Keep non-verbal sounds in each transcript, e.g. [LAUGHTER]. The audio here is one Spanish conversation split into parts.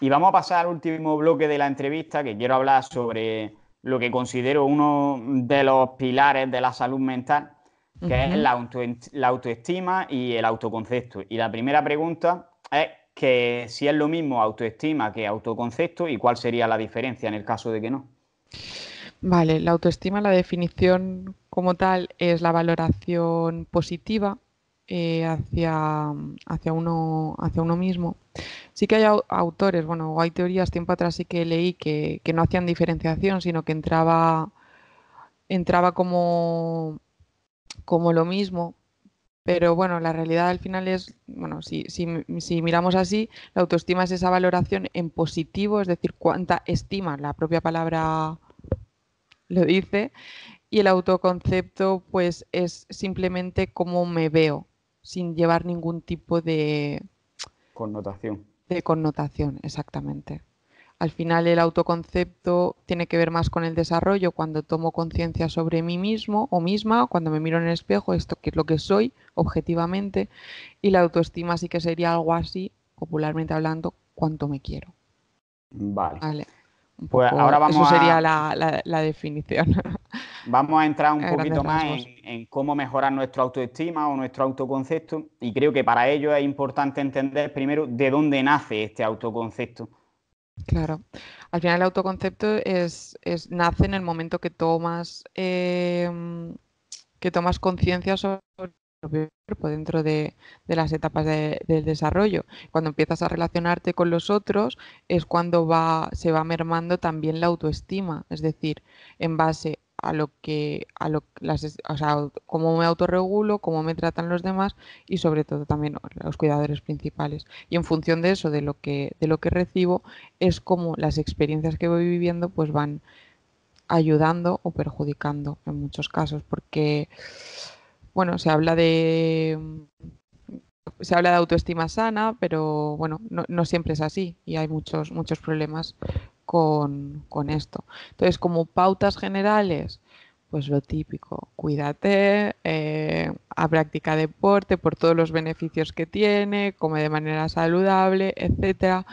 Y vamos a pasar al último bloque de la entrevista, que quiero hablar sobre lo que considero uno de los pilares de la salud mental, que es la, la, autoestima y el autoconcepto. Y la primera pregunta es que si es lo mismo autoestima que autoconcepto y cuál sería la diferencia en el caso de que no. Vale, la autoestima, la definición como tal es la valoración positiva eh, hacia, hacia, uno, hacia uno mismo. Sí que hay autores, bueno, o hay teorías, tiempo atrás sí que leí que, no hacían diferenciación, sino que entraba, entraba como, como lo mismo. Pero bueno, la realidad al final es, bueno, si, si miramos así, la autoestima es esa valoración en positivo, es decir, cuánta estima, la propia palabra lo dice, y el autoconcepto pues es simplemente cómo me veo, sin llevar ningún tipo de... Connotación. De connotación, exactamente. Al final el autoconcepto tiene que ver más con el desarrollo, cuando tomo conciencia sobre mí mismo o misma, cuando me miro en el espejo, esto que es lo que soy objetivamente, y la autoestima sí que sería algo así, popularmente hablando, cuánto me quiero. Vale. vale. Pues ahora vamos Eso sería la, la, definición. [LAUGHS] Vamos a entrar un poquito más en, cómo mejorar nuestra autoestima o nuestro autoconcepto y creo que para ello es importante entender primero de dónde nace este autoconcepto. Claro, al final el autoconcepto es, nace en el momento que tomas eh, que tomas conciencia sobre dentro de, las etapas del desarrollo. Cuando empiezas a relacionarte con los otros es cuando va, se va mermando también la autoestima, es decir, en base a lo que, a lo, las, cómo me autorregulo, cómo me tratan los demás y sobre todo también los cuidadores principales. Y en función de eso, de lo que, de lo que recibo, es como las experiencias que voy viviendo pues van ayudando o perjudicando en muchos casos, porque bueno, se habla de se habla de autoestima sana, pero bueno, no, siempre es así y hay muchos, muchos problemas con, esto. Entonces, como pautas generales, pues lo típico, cuídate, eh, a práctica deporte por todos los beneficios que tiene, come de manera saludable, etcétera.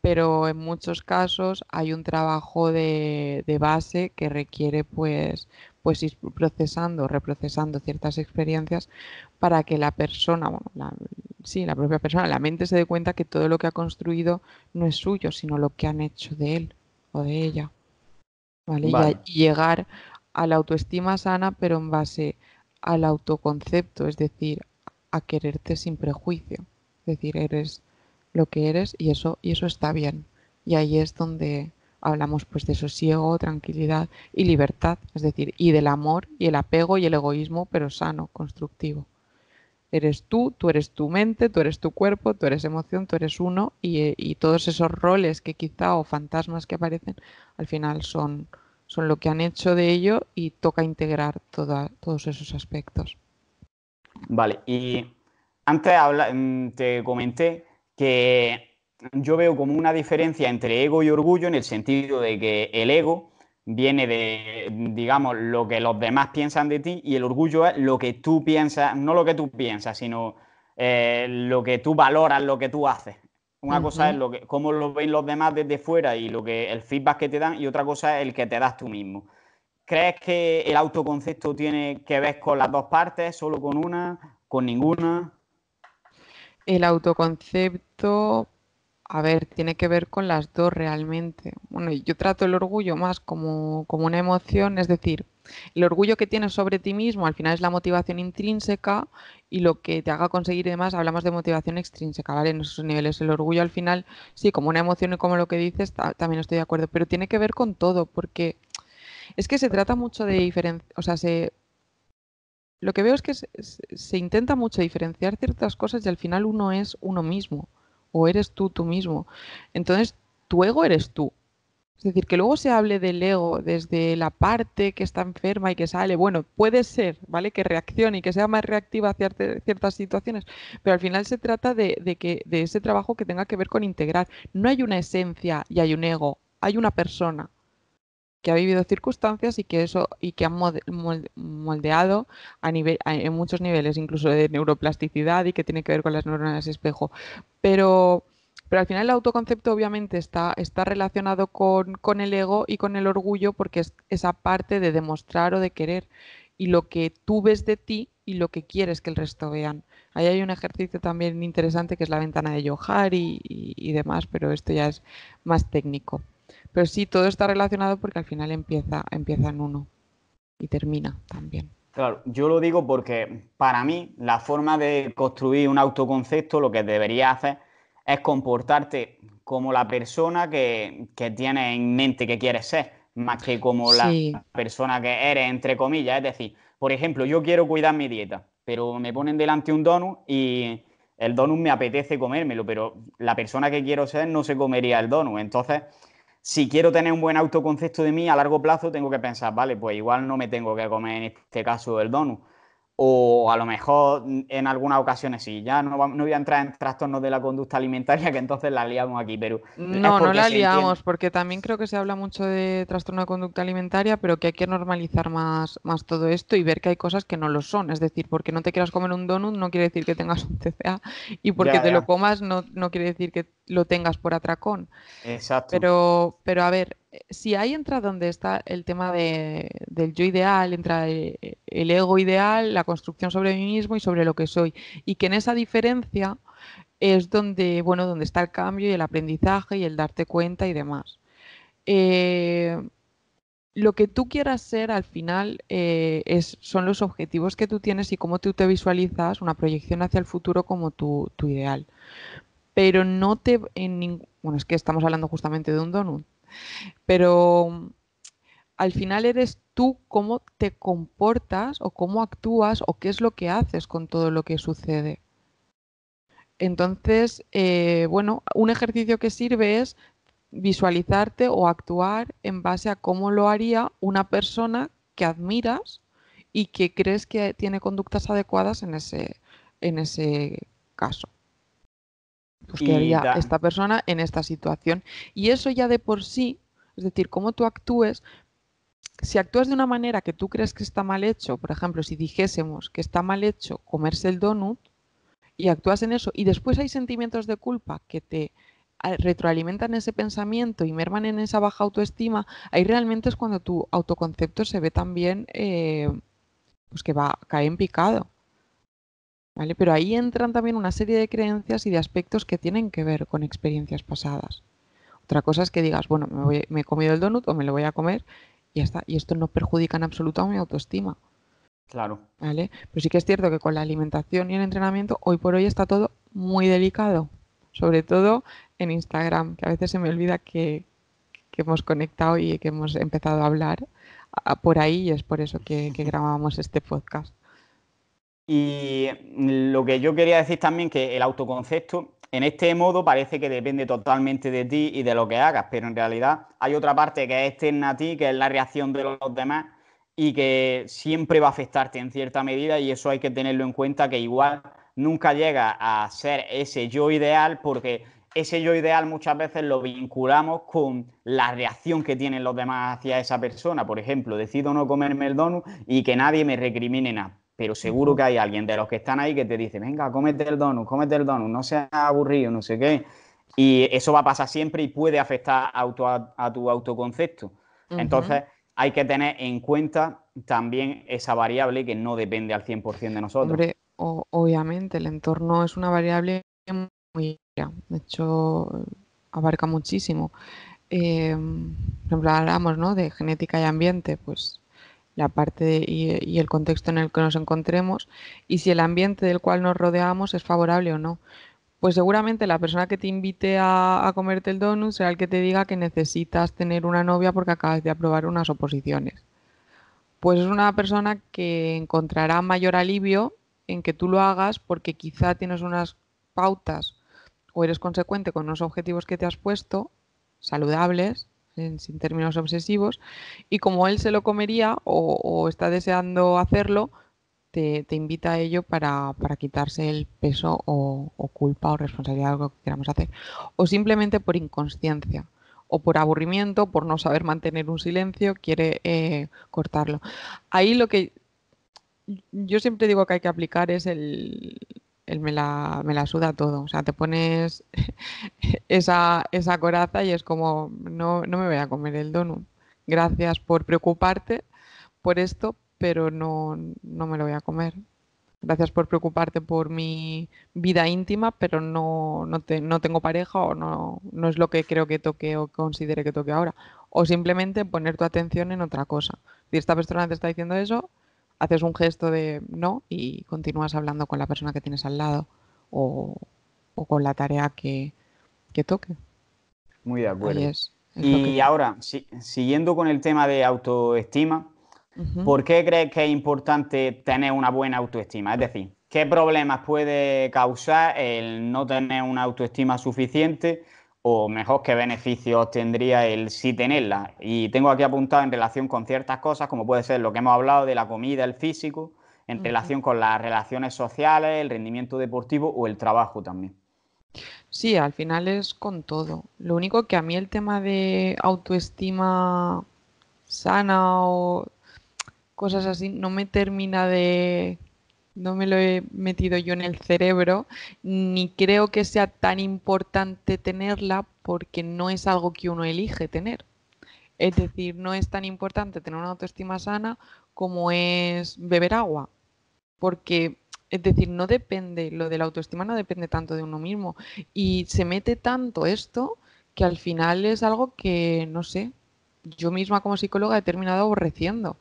Pero en muchos casos hay un trabajo de, de base que requiere pues pues ir procesando, reprocesando ciertas experiencias para que la persona, bueno, sí, la propia persona, la mente se dé cuenta que todo lo que ha construido no es suyo, sino lo que han hecho de él o de ella. ¿vale? Y, llegar a la autoestima sana, pero en base al autoconcepto, es decir, a quererte sin prejuicio. Es decir, eres lo que eres y eso, y eso está bien. Y ahí es donde hablamos pues de sosiego, tranquilidad y libertad, es decir, y del amor y el apego y el egoísmo, pero sano, constructivo. Eres tú, tú eres tu mente, tú eres tu cuerpo, tú eres emoción, tú eres uno y, eh, todos esos roles que quizá o fantasmas que aparecen al final son, son lo que han hecho de ello y toca integrar toda, todos esos aspectos. Vale, y antes mm, te comenté que yo veo como una diferencia entre ego y orgullo en el sentido de que el ego viene de, digamos, lo que los demás piensan de ti y el orgullo es lo que tú piensas, no lo que tú piensas, sino eh, lo que tú valoras, lo que tú haces. Una cosa es lo que, cómo lo ven los demás desde fuera y lo que, el feedback que te dan y otra cosa es el que te das tú mismo. ¿Crees que el autoconcepto tiene que ver con las dos partes, solo con una, con ninguna? El autoconcepto a ver, tiene que ver con las dos realmente. Bueno, yo trato el orgullo más como, como una emoción, es decir, el orgullo que tienes sobre ti mismo al final es la motivación intrínseca y lo que te haga conseguir y demás, hablamos de motivación extrínseca, ¿vale? En esos niveles. El orgullo al final, sí, como una emoción y como lo que dices, también estoy de acuerdo, pero tiene que ver con todo, porque es que se trata mucho de diferenciar, o sea, Lo que veo es que se intenta mucho diferenciar ciertas cosas y al final uno es uno mismo o eres tú tú mismo. Entonces, tu ego eres tú. Es decir, que luego se hable del ego desde la parte que está enferma y que sale. Bueno, puede ser, ¿vale? Que reaccione y que sea más reactiva hacia ciertas situaciones, pero al final se trata de, que, de ese trabajo que tenga que ver con integrar. No hay una esencia y hay un ego, hay una persona que ha vivido circunstancias y que eso y que han moldeado a nivel en muchos niveles incluso de neuroplasticidad y que tiene que ver con las neuronas espejo pero pero al final el autoconcepto obviamente está, está relacionado con, con, el ego y con el orgullo porque es esa parte de demostrar o de querer y lo que tú ves de ti y lo que quieres que el resto vean. Ahí hay un ejercicio también interesante que es la ventana de Johari y demás, pero esto ya es más técnico. Pero sí, todo está relacionado porque al final empieza, empieza en uno y termina también. Claro, yo lo digo porque para mí la forma de construir un autoconcepto, lo que debería hacer es comportarte como la persona que, que tienes en mente que quieres ser, más que como la persona que eres, entre comillas. Es decir, por ejemplo, yo quiero cuidar mi dieta, pero me ponen delante un donut y el donut me apetece comérmelo, pero la persona que quiero ser no se comería el donut. Entonces, si quiero tener un buen autoconcepto de mí a largo plazo, tengo que pensar, vale, pues igual no me tengo que comer en este caso el donut o a lo mejor mm, en algunas ocasiones sí. Ya no, no, voy a entrar en trastornos de la conducta alimentaria, [LAUGHS] que entonces la liamos aquí, pero... No, no la liamos, porque también creo que se habla mucho de trastorno de conducta alimentaria, pero que hay que normalizar más, más todo esto y ver que hay cosas que no lo son. Es decir, porque no te quieras comer un donut no quiere decir que tengas [LAUGHS] un TCA y porque te lo comas no, no quiere decir que lo tengas por atracón. Exacto. Pero, pero a ver, eh, si ahí entra donde está el tema de, del yo ideal, entra eh, el ego ideal, la construcción sobre mí mismo y sobre lo que soy. Y que en esa diferencia es donde, bueno, donde está el cambio y el aprendizaje y el darte cuenta y demás. Eh, lo que tú quieras ser al final eh, es, son los objetivos que tú tienes y cómo tú te visualizas una proyección hacia el futuro como tu, tu ideal. Pero no te... En bueno, es que estamos hablando justamente de un donut. Pero al final eres tú cómo te comportas o cómo actúas o qué es lo que haces con todo lo que sucede. Entonces, eh, bueno, un ejercicio que sirve es visualizarte o actuar en base a cómo lo haría una persona que admiras y que crees que tiene conductas adecuadas en ese, en ese caso. Pues que haría esta persona en esta situación. Y eso ya de por sí, es decir, cómo tú actúes, si actúas de una manera que tú crees que está mal hecho, por ejemplo, si dijésemos que está mal hecho comerse el donut y actúas en eso y después hay sentimientos de culpa que te ah, retroalimentan ese pensamiento y merman en esa baja autoestima, ahí realmente es cuando tu autoconcepto se ve también eh, pues que va cae en picado. ¿Vale? Pero ahí entran también una serie de creencias y de aspectos que tienen que ver con experiencias pasadas. Otra cosa es que digas, bueno, me he comido el donut o me lo voy a comer y esto no perjudica en absoluto a mi autoestima. Claro. ¿Vale? Pero sí que es cierto que con la alimentación y el entrenamiento, hoy por hoy está todo muy delicado. Sobre todo en Instagram, que a veces se me olvida que, que hemos conectado y que hemos empezado a hablar por ahí y es por eso que, que [LAUGHS] grabamos este podcast. Y lo que yo quería decir también que el autoconcepto en este modo parece que depende totalmente de ti y de lo que hagas, pero en realidad hay otra parte que es externa a ti, que es la reacción de los demás y que siempre va a afectarte en cierta medida y eso hay que tenerlo en cuenta, que igual nunca llega a ser ese yo ideal porque ese yo ideal muchas veces lo vinculamos con la reacción que tienen los demás hacia esa persona. Por ejemplo, decido no comerme el donut y que nadie me recrimine nada pero seguro que hay alguien de los que están ahí que te dice, venga, cómete el donut, cómete el donut, no seas aburrido, no sé qué. Y eso va a pasar siempre y puede afectar a, tu, autoconcepto. Entonces, hay que tener en cuenta también esa variable que no depende al 100% de nosotros. obviamente, el entorno es una variable muy de hecho, abarca muchísimo. Em, por ejemplo, hablamos ¿no? de genética y ambiente, pues la parte y, el contexto en el que nos encontremos y si el ambiente del cual nos rodeamos es favorable o no. Pues seguramente la persona que te invite a, a comerte el donut será el que te diga que necesitas tener una novia porque acabas de aprobar unas oposiciones. Pues es una persona que encontrará mayor alivio en que tú lo hagas porque quizá tienes unas pautas o eres consecuente con unos objetivos que te has puesto, saludables, sin términos obsesivos, y como él se lo comería o, está deseando hacerlo, te, invita a ello para, quitarse el peso o, culpa o responsabilidad de algo que queramos hacer, o simplemente por inconsciencia o por aburrimiento, por no saber mantener un silencio, quiere eh, cortarlo. Ahí lo que yo siempre digo que hay que aplicar es el, él me la, me la suda todo. O sea, te pones [LAUGHS] esa, esa coraza y es como, no, no me voy a comer el donut. Gracias por preocuparte por esto, pero no, no me lo voy a comer. Gracias por preocuparte por mi vida íntima, pero no, no, te, no tengo pareja o no, no es lo que creo que toque o considere que toque ahora. O simplemente poner tu atención en otra cosa. Si esta persona te está diciendo eso, haces un gesto de no y continúas hablando con la persona que tienes al lado o, con la tarea que, toque. Muy de acuerdo. y ahora, siguiendo con el tema de autoestima, ¿por qué crees que es importante tener una buena autoestima? Es decir, ¿qué problemas puede causar el no tener una autoestima suficiente? o mejor qué beneficios tendría el sí tenerla. Y tengo aquí apuntado en relación con ciertas cosas, como puede ser lo que hemos hablado de la comida, el físico, en relación con las relaciones sociales, el rendimiento deportivo o el trabajo también. Sí, al final es con todo. Lo único que a mí el tema de autoestima sana o cosas así no me termina de no me lo he metido yo en el cerebro, ni creo que sea tan importante tenerla porque no es algo que uno elige tener. Es decir, no es tan importante tener una autoestima sana como es beber agua, porque es decir, no depende, lo de la autoestima no depende tanto de uno mismo y se mete tanto esto que al final es algo que, no sé, yo misma como psicóloga he terminado aborreciendo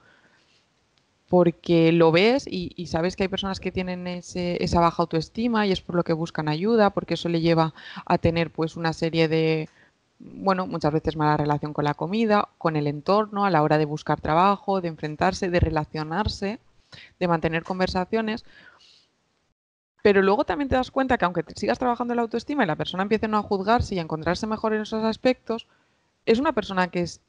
porque lo ves y, sabes que hay personas que tienen esa baja autoestima y es por lo que buscan ayuda, porque eso le lleva a tener pues una serie de, bueno, muchas veces mala relación con la comida, con el entorno, a la hora de buscar trabajo, de enfrentarse, de relacionarse, de mantener conversaciones. Pero luego también te das cuenta que aunque sigas trabajando en la autoestima y la persona empiece no a juzgarse y a encontrarse mejor en esos aspectos, es una persona que es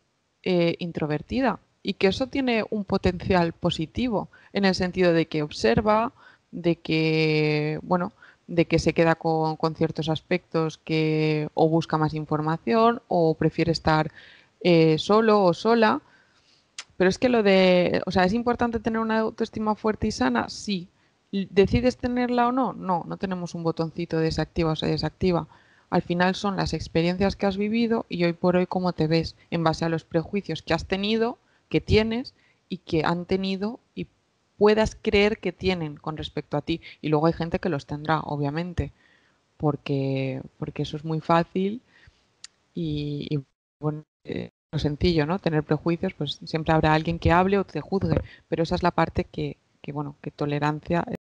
eh, introvertida y que eso tiene un potencial positivo en el sentido de que observa, de que, bueno, de que se queda con, ciertos aspectos que o busca más información o prefiere estar eh, solo o sola. Pero es que lo de, o sea, ¿es importante tener una autoestima fuerte y sana? Sí. ¿Decides tenerla o no? No, no tenemos un botoncito desactiva o se desactiva. Al final son las experiencias que has vivido y hoy por hoy cómo te ves en base a los prejuicios que has tenido que tienes y que han tenido y puedas creer que tienen con respecto a ti. Y luego hay gente que los tendrá, obviamente, porque, porque eso es muy fácil y, eh, lo sencillo, ¿no? Tener prejuicios, pues siempre habrá alguien que hable o te juzgue, pero esa es la parte que, que bueno, que tolerancia